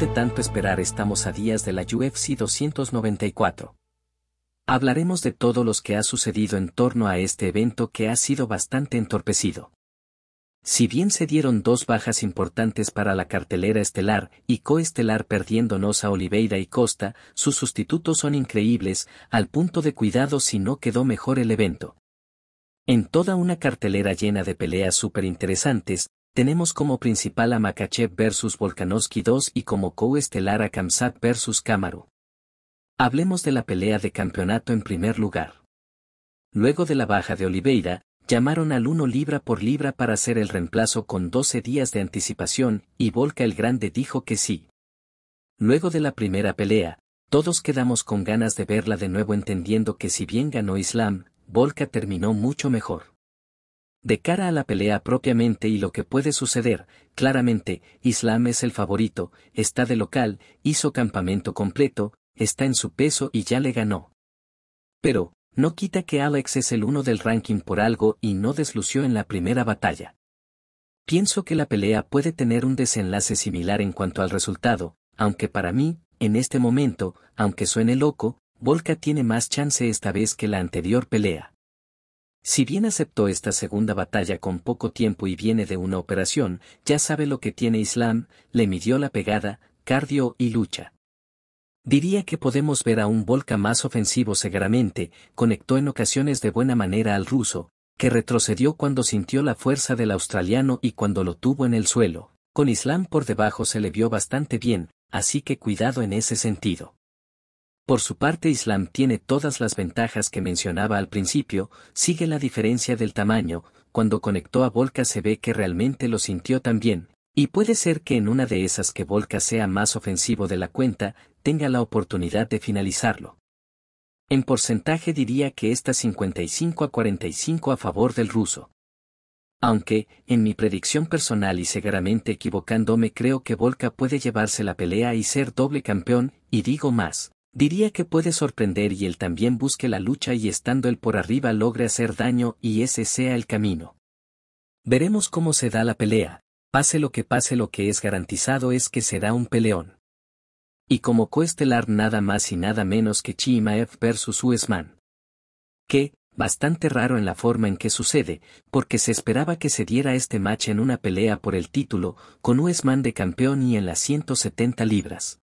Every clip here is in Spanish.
de tanto esperar estamos a días de la UFC 294. Hablaremos de todo lo que ha sucedido en torno a este evento que ha sido bastante entorpecido. Si bien se dieron dos bajas importantes para la cartelera estelar y coestelar perdiéndonos a Oliveira y Costa, sus sustitutos son increíbles, al punto de cuidado si no quedó mejor el evento. En toda una cartelera llena de peleas súper interesantes, tenemos como principal a Makachev versus Volkanovski 2 y como co-estelar a Kamsat versus Kamaru. Hablemos de la pelea de campeonato en primer lugar. Luego de la baja de Oliveira, llamaron al 1 libra por libra para hacer el reemplazo con 12 días de anticipación, y Volka el Grande dijo que sí. Luego de la primera pelea, todos quedamos con ganas de verla de nuevo entendiendo que si bien ganó Islam, Volka terminó mucho mejor. De cara a la pelea propiamente y lo que puede suceder, claramente, Islam es el favorito, está de local, hizo campamento completo, está en su peso y ya le ganó. Pero, no quita que Alex es el uno del ranking por algo y no deslució en la primera batalla. Pienso que la pelea puede tener un desenlace similar en cuanto al resultado, aunque para mí, en este momento, aunque suene loco, Volka tiene más chance esta vez que la anterior pelea. Si bien aceptó esta segunda batalla con poco tiempo y viene de una operación, ya sabe lo que tiene Islam, le midió la pegada, cardio y lucha. Diría que podemos ver a un Volca más ofensivo seguramente, conectó en ocasiones de buena manera al ruso, que retrocedió cuando sintió la fuerza del australiano y cuando lo tuvo en el suelo, con Islam por debajo se le vio bastante bien, así que cuidado en ese sentido. Por su parte Islam tiene todas las ventajas que mencionaba al principio, sigue la diferencia del tamaño, cuando conectó a Volka se ve que realmente lo sintió también, y puede ser que en una de esas que Volka sea más ofensivo de la cuenta, tenga la oportunidad de finalizarlo. En porcentaje diría que está 55 a 45 a favor del ruso. Aunque, en mi predicción personal y seguramente equivocándome creo que Volka puede llevarse la pelea y ser doble campeón, y digo más. Diría que puede sorprender y él también busque la lucha y estando él por arriba logre hacer daño y ese sea el camino. Veremos cómo se da la pelea, pase lo que pase lo que es garantizado es que será un peleón. Y como coestelar nada más y nada menos que Chimaev versus Usman. Que, bastante raro en la forma en que sucede, porque se esperaba que se diera este match en una pelea por el título, con Usman de campeón y en las 170 libras.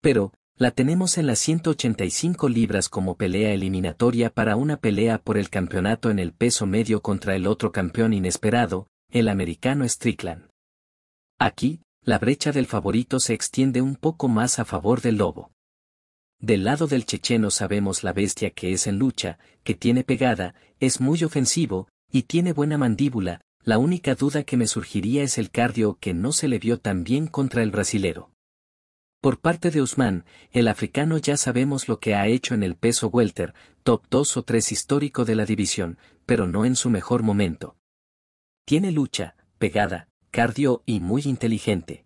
Pero, la tenemos en las 185 libras como pelea eliminatoria para una pelea por el campeonato en el peso medio contra el otro campeón inesperado, el americano Strickland. Aquí, la brecha del favorito se extiende un poco más a favor del lobo. Del lado del checheno sabemos la bestia que es en lucha, que tiene pegada, es muy ofensivo, y tiene buena mandíbula, la única duda que me surgiría es el cardio que no se le vio tan bien contra el brasilero. Por parte de Usman, el africano ya sabemos lo que ha hecho en el peso welter, top 2 o 3 histórico de la división, pero no en su mejor momento. Tiene lucha, pegada, cardio y muy inteligente.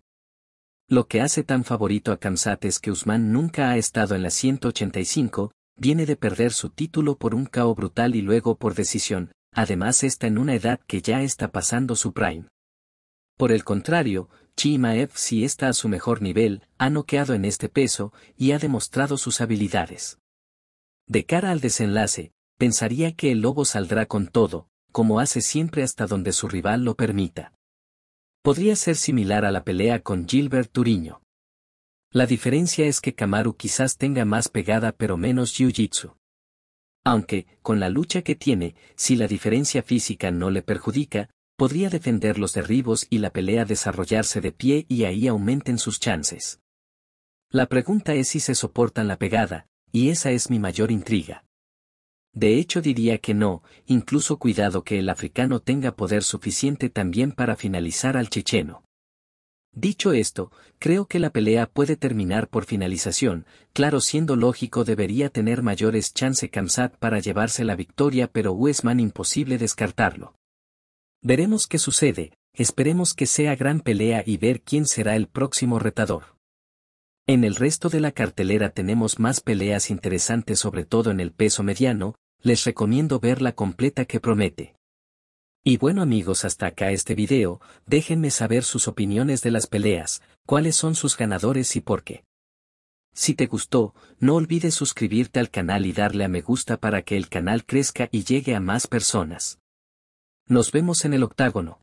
Lo que hace tan favorito a Kamsat es que Usman nunca ha estado en la 185, viene de perder su título por un caos brutal y luego por decisión, además está en una edad que ya está pasando su prime. Por el contrario, Chimaev si está a su mejor nivel, ha noqueado en este peso y ha demostrado sus habilidades. De cara al desenlace, pensaría que el lobo saldrá con todo, como hace siempre hasta donde su rival lo permita. Podría ser similar a la pelea con Gilbert Turiño. La diferencia es que Kamaru quizás tenga más pegada pero menos jiu-jitsu. Aunque, con la lucha que tiene, si la diferencia física no le perjudica, podría defender los derribos y la pelea desarrollarse de pie y ahí aumenten sus chances. La pregunta es si se soportan la pegada, y esa es mi mayor intriga. De hecho diría que no, incluso cuidado que el africano tenga poder suficiente también para finalizar al checheno. Dicho esto, creo que la pelea puede terminar por finalización, claro siendo lógico debería tener mayores chance Kamsat para llevarse la victoria pero Westman imposible descartarlo. Veremos qué sucede, esperemos que sea gran pelea y ver quién será el próximo retador. En el resto de la cartelera tenemos más peleas interesantes sobre todo en el peso mediano, les recomiendo ver la completa que promete. Y bueno amigos hasta acá este video, déjenme saber sus opiniones de las peleas, cuáles son sus ganadores y por qué. Si te gustó, no olvides suscribirte al canal y darle a me gusta para que el canal crezca y llegue a más personas. Nos vemos en el octágono.